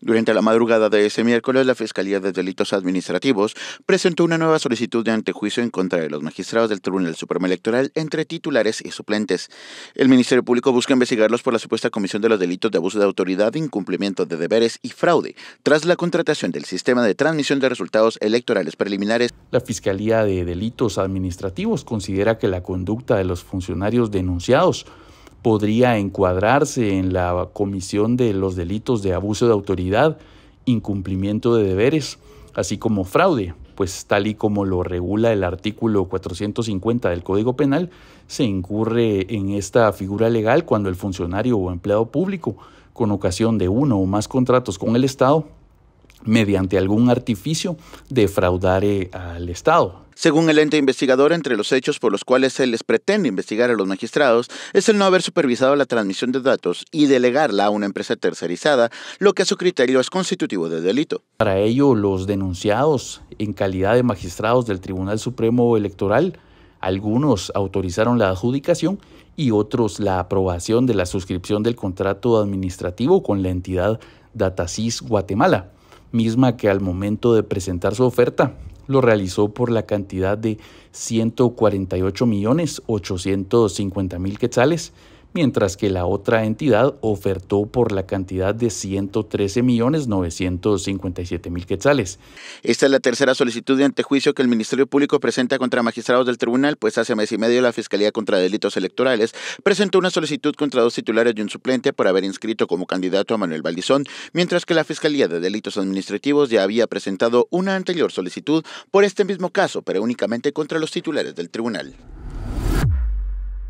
Durante la madrugada de ese miércoles, la Fiscalía de Delitos Administrativos presentó una nueva solicitud de antejuicio en contra de los magistrados del Tribunal Supremo Electoral entre titulares y suplentes. El Ministerio Público busca investigarlos por la supuesta comisión de los delitos de abuso de autoridad, incumplimiento de deberes y fraude tras la contratación del sistema de transmisión de resultados electorales preliminares. La Fiscalía de Delitos Administrativos considera que la conducta de los funcionarios denunciados podría encuadrarse en la comisión de los delitos de abuso de autoridad, incumplimiento de deberes, así como fraude, pues tal y como lo regula el artículo 450 del Código Penal, se incurre en esta figura legal cuando el funcionario o empleado público, con ocasión de uno o más contratos con el Estado, mediante algún artificio, defraudar al Estado. Según el ente investigador, entre los hechos por los cuales se les pretende investigar a los magistrados es el no haber supervisado la transmisión de datos y delegarla a una empresa tercerizada, lo que a su criterio es constitutivo de delito. Para ello, los denunciados en calidad de magistrados del Tribunal Supremo Electoral, algunos autorizaron la adjudicación y otros la aprobación de la suscripción del contrato administrativo con la entidad Datasys Guatemala misma que al momento de presentar su oferta lo realizó por la cantidad de 148.850.000 quetzales, mientras que la otra entidad ofertó por la cantidad de 113.957.000 quetzales. Esta es la tercera solicitud de antejuicio que el Ministerio Público presenta contra magistrados del tribunal, pues hace mes y medio la Fiscalía contra Delitos Electorales presentó una solicitud contra dos titulares de un suplente por haber inscrito como candidato a Manuel Valdizón, mientras que la Fiscalía de Delitos Administrativos ya había presentado una anterior solicitud por este mismo caso, pero únicamente contra los titulares del tribunal.